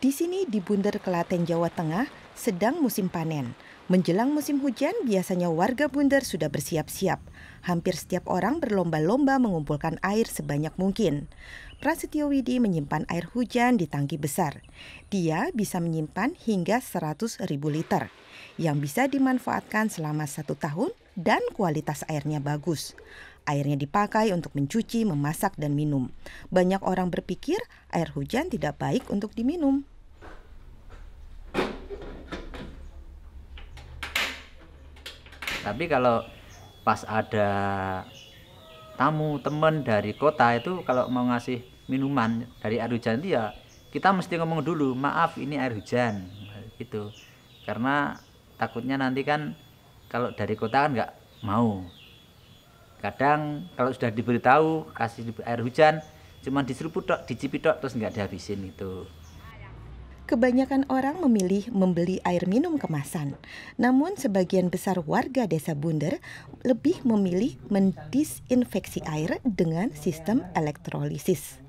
Di sini di Bundar Kelaten Jawa Tengah sedang musim panen. Menjelang musim hujan, biasanya warga Bundar sudah bersiap-siap. Hampir setiap orang berlomba-lomba mengumpulkan air sebanyak mungkin. Prasetyo Widi menyimpan air hujan di tangki besar. Dia bisa menyimpan hingga 100 ribu liter, yang bisa dimanfaatkan selama satu tahun dan kualitas airnya bagus. Airnya dipakai untuk mencuci, memasak, dan minum. Banyak orang berpikir air hujan tidak baik untuk diminum. Tapi kalau pas ada tamu teman dari kota itu kalau mau ngasih minuman dari air hujan itu ya kita mesti ngomong dulu maaf ini air hujan gitu karena takutnya nanti kan kalau dari kota kan nggak mau kadang kalau sudah diberitahu kasih air hujan cuma diseruput tok dicipit tok terus nggak dihabisin itu Kebanyakan orang memilih membeli air minum kemasan. Namun sebagian besar warga desa Bunder lebih memilih mendisinfeksi air dengan sistem elektrolisis.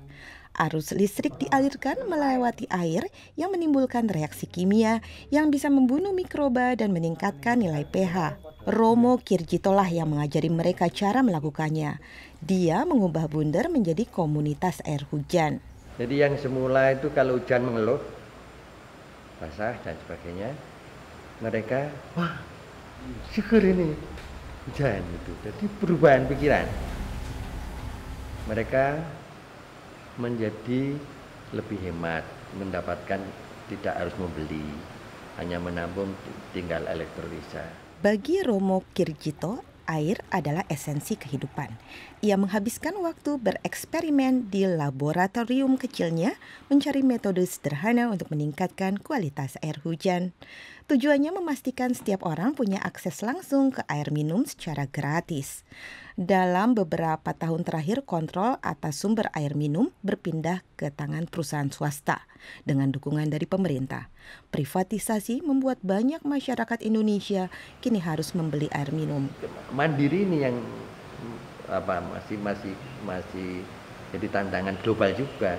Arus listrik dialirkan melewati air yang menimbulkan reaksi kimia yang bisa membunuh mikroba dan meningkatkan nilai pH. Romo Kirjitolah yang mengajari mereka cara melakukannya. Dia mengubah bundar menjadi komunitas air hujan. Jadi yang semula itu kalau hujan mengeluh, basah dan sebagainya, mereka wah syukur ini hujan itu. Jadi perubahan pikiran. Mereka menjadi lebih hemat, mendapatkan tidak harus membeli, hanya menampung tinggal elektrolisa. Bagi Romo Kirjito, air adalah esensi kehidupan. Ia menghabiskan waktu bereksperimen di laboratorium kecilnya mencari metode sederhana untuk meningkatkan kualitas air hujan. Tujuannya memastikan setiap orang punya akses langsung ke air minum secara gratis. Dalam beberapa tahun terakhir, kontrol atas sumber air minum berpindah ke tangan perusahaan swasta dengan dukungan dari pemerintah. Privatisasi membuat banyak masyarakat Indonesia kini harus membeli air minum. Mandiri ini yang apa masih masih masih jadi tantangan global juga.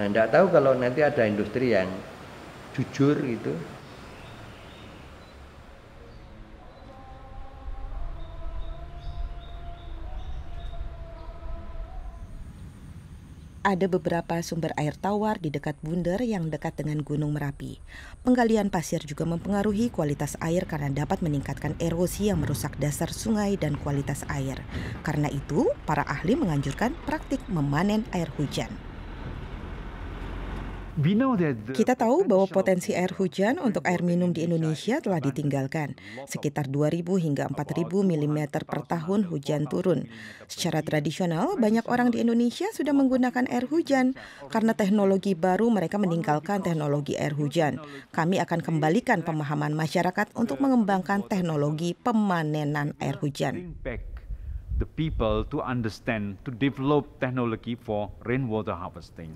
Nah, tidak tahu kalau nanti ada industri yang jujur gitu, ada beberapa sumber air tawar di dekat Bunder yang dekat dengan Gunung Merapi. Penggalian pasir juga mempengaruhi kualitas air karena dapat meningkatkan erosi yang merusak dasar sungai dan kualitas air. Karena itu, para ahli menganjurkan praktik memanen air hujan. Kita tahu bahwa potensi air hujan untuk air minum di Indonesia telah ditinggalkan, sekitar 2.000 hingga 4.000 mm per tahun hujan turun. Secara tradisional, banyak orang di Indonesia sudah menggunakan air hujan. Karena teknologi baru, mereka meninggalkan teknologi air hujan. Kami akan kembalikan pemahaman masyarakat untuk mengembangkan teknologi pemanenan air hujan. The people to understand to develop technology for rainwater harvesting.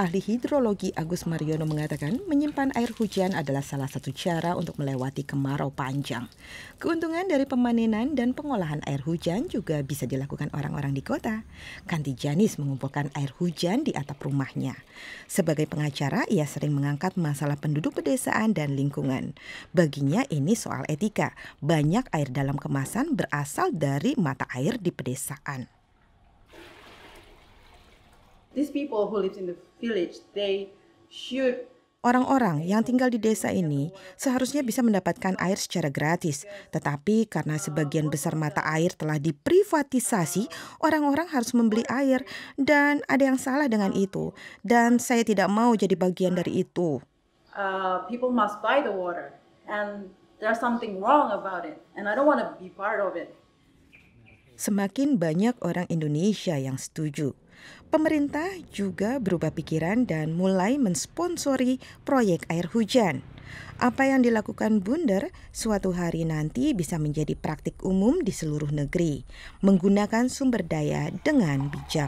Ahli hidrologi Agus Mariono mengatakan menyimpan air hujan adalah salah satu cara untuk melewati kemarau panjang. Keuntungan dari pemanenan dan pengolahan air hujan juga bisa dilakukan orang-orang di kota. Kanti Janis mengumpulkan air hujan di atap rumahnya. Sebagai pengacara, ia sering mengangkat masalah penduduk pedesaan dan lingkungan. Baginya ini soal etika. Banyak air dalam kemasan berasal dari mata air di pedesaan. Orang-orang yang tinggal di desa ini seharusnya bisa mendapatkan air secara gratis, tetapi karena sebagian besar mata air telah diprivatisasi, orang-orang harus membeli air, dan ada yang salah dengan itu. Dan saya tidak mau jadi bagian dari itu. Semakin banyak orang Indonesia yang setuju. Pemerintah juga berubah pikiran dan mulai mensponsori proyek air hujan. Apa yang dilakukan Bunder suatu hari nanti bisa menjadi praktik umum di seluruh negeri, menggunakan sumber daya dengan bijak.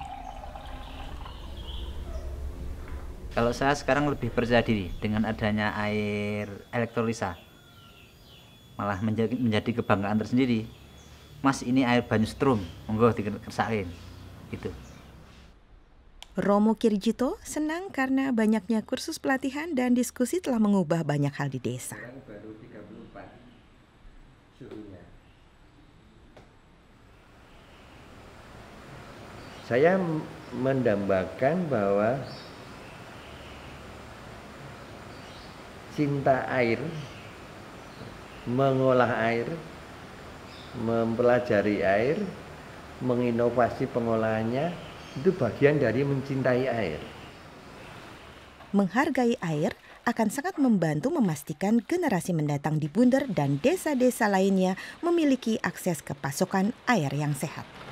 Kalau saya sekarang lebih percaya diri dengan adanya air elektrolisa. Malah menjadi, menjadi kebanggaan tersendiri. Mas ini air banyu strum, monggo dikesakin. Gitu. Romo Kirjito senang karena banyaknya kursus pelatihan dan diskusi telah mengubah banyak hal di desa. Saya mendambakan bahwa cinta air, mengolah air, mempelajari air, menginovasi pengolahannya, itu bagian dari mencintai air. Menghargai air akan sangat membantu memastikan generasi mendatang di Bundar dan desa-desa lainnya memiliki akses ke pasokan air yang sehat.